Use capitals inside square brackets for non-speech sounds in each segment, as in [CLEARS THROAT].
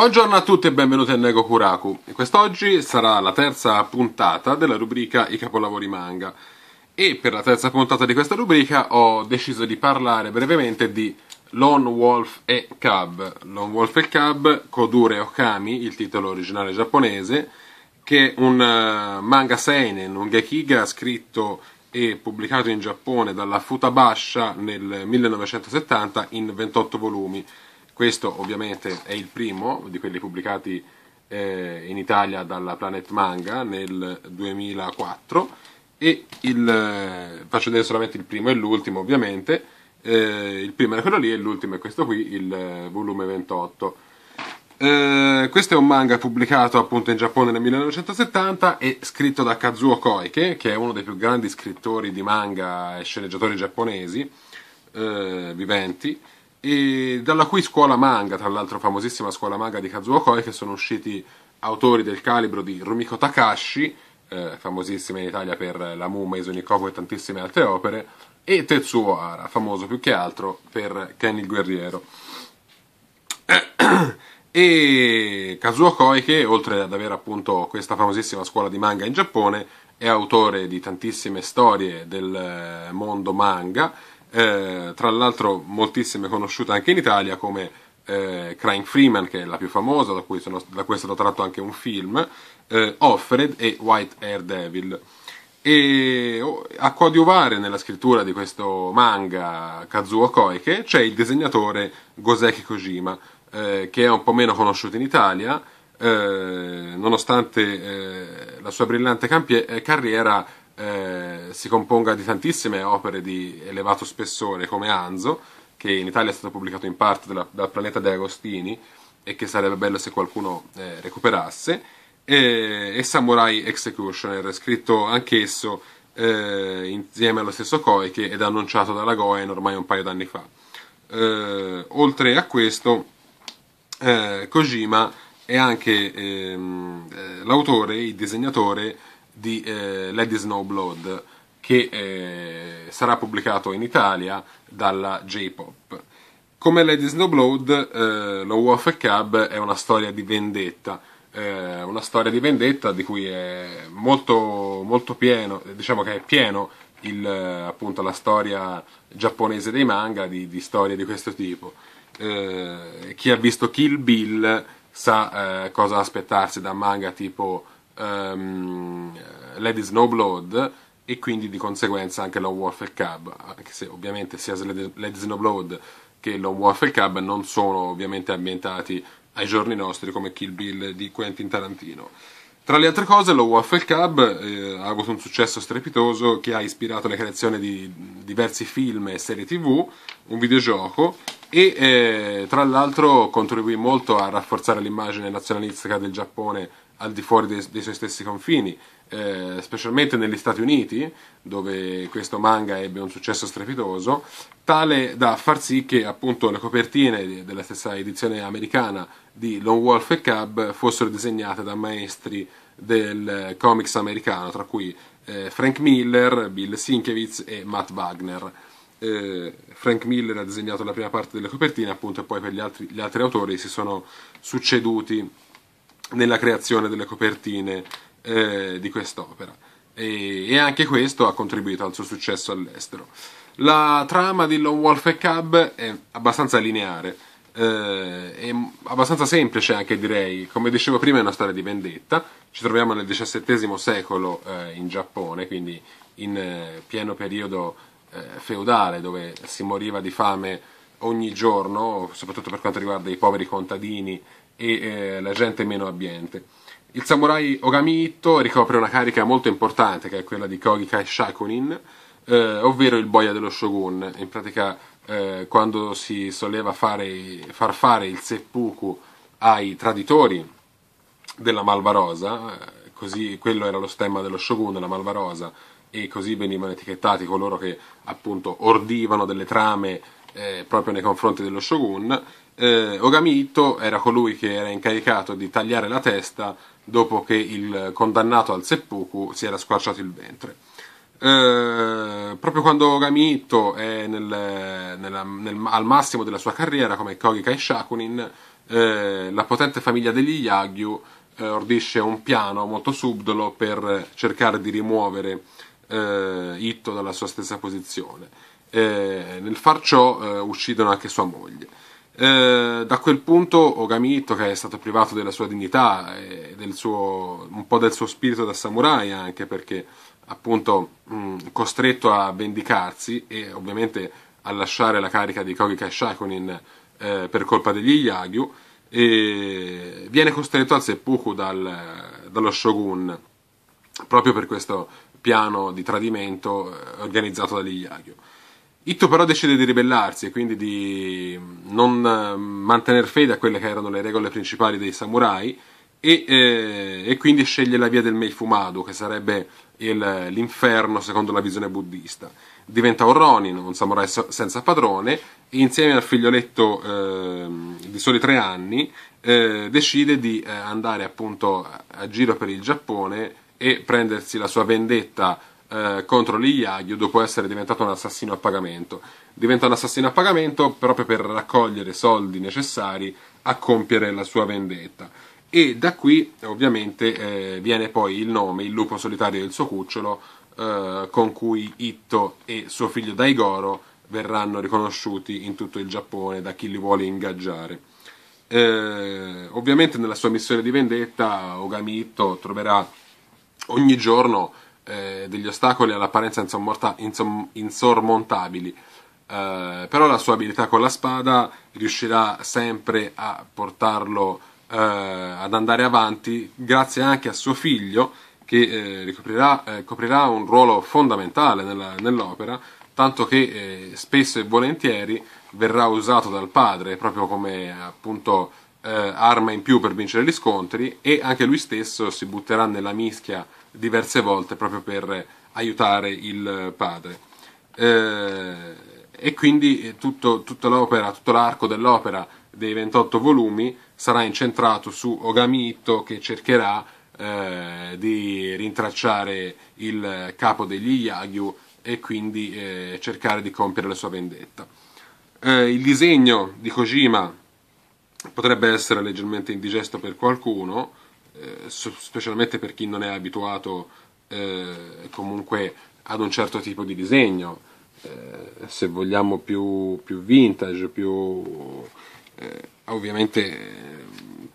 Buongiorno a tutti e benvenuti a Nego Kuraku. Quest'oggi sarà la terza puntata della rubrica I capolavori manga e per la terza puntata di questa rubrica ho deciso di parlare brevemente di Lone Wolf e Cub. Lone Wolf e Cub, Kodure Okami, il titolo originale giapponese, che è un eh, manga seinen, un gekiga scritto e pubblicato in Giappone dalla Futabasha nel 1970 in 28 volumi questo ovviamente è il primo di quelli pubblicati eh, in Italia dalla Planet Manga nel 2004 e il, eh, faccio vedere solamente il primo e l'ultimo ovviamente, eh, il primo era quello lì e l'ultimo è questo qui, il eh, volume 28. Eh, questo è un manga pubblicato appunto in Giappone nel 1970 e scritto da Kazuo Koike, che è uno dei più grandi scrittori di manga e sceneggiatori giapponesi eh, viventi e dalla cui scuola manga, tra l'altro famosissima scuola manga di Kazuo Koi, che sono usciti autori del calibro di Rumiko Takashi, eh, famosissima in Italia per La Muma, Isonikoku e tantissime altre opere, e Tetsuo Hara, famoso più che altro per Ken il Guerriero. [CLEARS THROAT] e Kazuo Koi che oltre ad avere appunto questa famosissima scuola di manga in Giappone è autore di tantissime storie del eh, mondo manga eh, tra l'altro moltissime conosciute anche in Italia come eh, Crying Freeman, che è la più famosa, da cui, sono, da cui è stato tratto anche un film, eh, Offred e White Air Devil. E oh, a coadiuvare nella scrittura di questo manga Kazuo Koike c'è il disegnatore Goseki Kojima, eh, che è un po' meno conosciuto in Italia, eh, nonostante eh, la sua brillante carriera eh, si componga di tantissime opere di elevato spessore come Anzo, che in Italia è stato pubblicato in parte dalla, dal Planeta De Agostini e che sarebbe bello se qualcuno eh, recuperasse, e, e, Samurai Executioner, scritto anch'esso eh, insieme allo stesso Koike ed annunciato dalla Goen ormai un paio d'anni fa. Eh, oltre a questo, eh, Kojima è anche ehm, l'autore, il disegnatore di eh, Lady Snowblood che eh, sarà pubblicato in Italia dalla J-Pop. Come Lady Snowblood, eh, Low Wolf e Cub è una storia di vendetta, eh, una storia di vendetta di cui è molto, molto pieno, diciamo che è pieno il, appunto, la storia giapponese dei manga di, di storie di questo tipo. Eh, chi ha visto Kill Bill sa eh, cosa aspettarsi da manga tipo um, ehm, Lady Snowblood e quindi di conseguenza anche Lone Wolf e Cub, anche se ovviamente sia Lady Snowblood che Lone Wolf e Cub non sono ovviamente ambientati ai giorni nostri come Kill Bill di Quentin Tarantino. Tra le altre cose, lo Waffle Cub eh, ha avuto un successo strepitoso che ha ispirato la creazione di diversi film e serie tv, un videogioco e eh, tra l'altro contribuì molto a rafforzare l'immagine nazionalistica del Giappone al di fuori dei, dei suoi stessi confini, eh, specialmente negli Stati Uniti, dove questo manga ebbe un successo strepitoso, tale da far sì che appunto le copertine della stessa edizione americana di Lone Wolf e Cub fossero disegnate da maestri del comics americano, tra cui eh, Frank Miller, Bill Sienkiewicz e Matt Wagner. Eh, Frank Miller ha disegnato la prima parte delle copertine, appunto, e poi per gli altri, gli altri autori si sono succeduti nella creazione delle copertine eh, di quest'opera e, e, anche questo ha contribuito al suo successo all'estero. La trama di Lone Wolf e Cub è abbastanza lineare, eh, è abbastanza semplice anche direi, come dicevo prima è una storia di vendetta, ci troviamo nel XVII secolo eh, in Giappone, quindi in eh, pieno periodo eh, feudale dove si moriva di fame ogni giorno, soprattutto per quanto riguarda i poveri contadini e eh, la gente meno abbiente. Il samurai Ogamito ricopre una carica molto importante che è quella di Kogi Kai Shakunin, eh, ovvero il boia dello shogun. In pratica, eh, quando si solleva fare, far fare il seppuku ai traditori della Malvarosa, eh, così quello era lo stemma dello shogun, la Malvarosa, e così venivano etichettati coloro che appunto ordivano delle trame eh, proprio nei confronti dello shogun, eh, Ogamito era colui che era incaricato di tagliare la testa dopo che il condannato al seppuku si era squarciato il ventre. Eh, proprio quando Ogamito è nel, nella, nel, al massimo della sua carriera come Kogi Kai Shakunin, eh, la potente famiglia degli Yagyu eh, ordisce un piano molto subdolo per cercare di rimuovere eh, Itto dalla sua stessa posizione eh, nel far ciò eh, uccidono anche sua moglie. Eh, da quel punto Ogamito, che è stato privato della sua dignità e del suo, un po' del suo spirito da samurai anche perché appunto mh, mm, costretto a vendicarsi e ovviamente a lasciare la carica di Kogi Kai Shakunin eh, per colpa degli Yagyu, viene costretto al seppuku dal, dallo shogun proprio per questo piano di tradimento eh, organizzato dagli Yagyu. Itto però decide di ribellarsi e quindi di mm, non mm, mantenere fede a quelle che erano le regole principali dei samurai e, eh, e quindi sceglie la via del Meifumado, che sarebbe il, l'inferno secondo la visione buddista. Diventa un Ronin, un samurai so- senza padrone, e insieme al figlioletto eh, di soli tre anni eh, decide di eh, andare appunto a giro per il Giappone e prendersi la sua vendetta eh, contro l'Iyagyu dopo essere diventato un assassino a pagamento. Diventa un assassino a pagamento proprio per raccogliere soldi necessari a compiere la sua vendetta. E da qui ovviamente eh, viene poi il nome, il lupo solitario del suo cucciolo, eh, con cui Itto e suo figlio Daigoro verranno riconosciuti in tutto il Giappone da chi li vuole ingaggiare. Eh, ovviamente nella sua missione di vendetta Ogami Itto troverà ogni giorno eh, degli ostacoli all'apparenza insommorta- insom- insormontabili. Eh, però la sua abilità con la spada riuscirà sempre a portarlo eh, ad andare avanti grazie anche a suo figlio che eh, ricoprirà eh, un ruolo fondamentale nella, nell'opera, tanto che spesso e volentieri verrà usato dal padre proprio come appunto eh, arma in più per vincere gli scontri e anche lui stesso si butterà nella mischia diverse volte proprio per aiutare il padre. Eh, e quindi eh, tutto, tutta l'opera, tutto l'arco dell'opera dei 28 volumi sarà incentrato su Ogami Ito che cercherà eh, di rintracciare il capo degli Yagyu e quindi eh, cercare di compiere la sua vendetta. Eh, il disegno di Kojima potrebbe essere leggermente indigesto per qualcuno, eh, specialmente per chi non è abituato eh, comunque ad un certo tipo di disegno, eh, se vogliamo più, più vintage, più eh, ovviamente eh,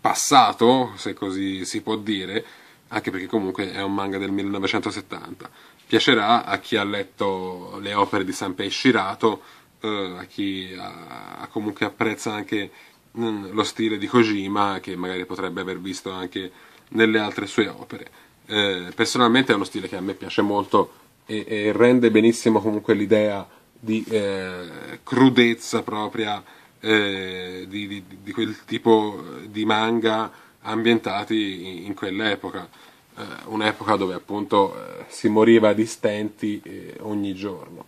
passato, se così si può dire, anche perché comunque è un manga del 1970. Piacerà a chi ha letto le opere di Sanpei Shirato, eh, a chi ha, comunque apprezza anche lo stile di Kojima che magari potrebbe aver visto anche nelle altre sue opere. Eh, personalmente è uno stile che a me piace molto e, e rende benissimo comunque l'idea di eh, crudezza propria eh, di, di, di, quel tipo di manga ambientati in, in quell'epoca, eh, un'epoca dove appunto eh, si moriva di stenti eh, ogni giorno.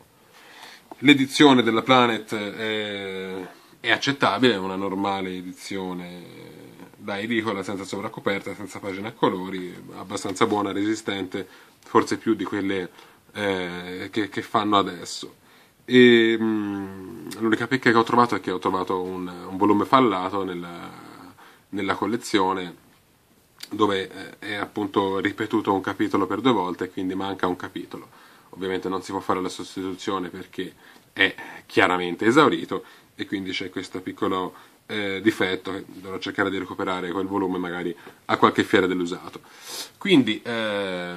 L'edizione della Planet è è accettabile una normale edizione eh, da edicola senza sovracoperta, senza pagina a colori, abbastanza buona, resistente, forse più di quelle eh, che, che, fanno adesso. E, mh, mm, l'unica pecca che ho trovato è che ho trovato un, un volume fallato nella, nella collezione dove eh, è appunto ripetuto un capitolo per due volte, e quindi manca un capitolo. Ovviamente non si può fare la sostituzione perché è chiaramente esaurito e quindi c'è questo piccolo eh, difetto che eh, dovrò cercare di recuperare quel volume magari a qualche fiera dell'usato. Quindi eh,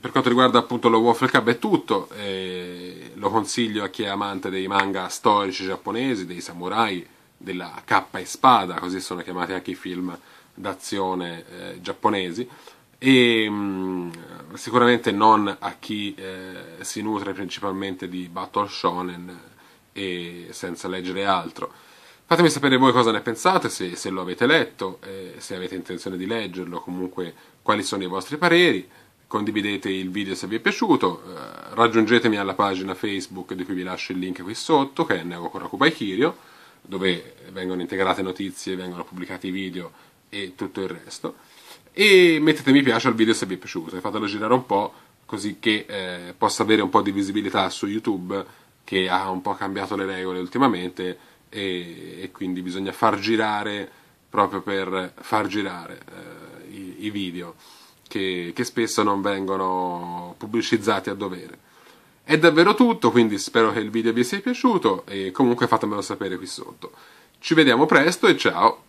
per quanto riguarda appunto lo Waffle Cub è tutto, eh, lo consiglio a chi è amante dei manga storici giapponesi, dei samurai, della cappa e spada, così sono chiamati anche i film d'azione eh, giapponesi e mh, mm, sicuramente non a chi eh, si nutre principalmente di battle shonen e senza leggere altro. Fatemi sapere voi cosa ne pensate, se, se lo avete letto, eh, se avete intenzione di leggerlo, comunque quali sono i vostri pareri. Condividete il video se vi è piaciuto, eh, raggiungetemi alla pagina Facebook di cui vi lascio il link qui sotto, che è Neokoraku Baikirio, dove vengono integrate notizie, vengono pubblicati video e tutto il resto. E mettete mi piace al video se vi è piaciuto, e fatelo girare un po' così che eh, possa avere un po' di visibilità su YouTube che ha un po' cambiato le regole ultimamente e, e quindi bisogna far girare proprio per far girare eh, i, i, video che, che spesso non vengono pubblicizzati a dovere. È davvero tutto, quindi spero che il video vi sia piaciuto e comunque fatemelo sapere qui sotto. Ci vediamo presto e ciao!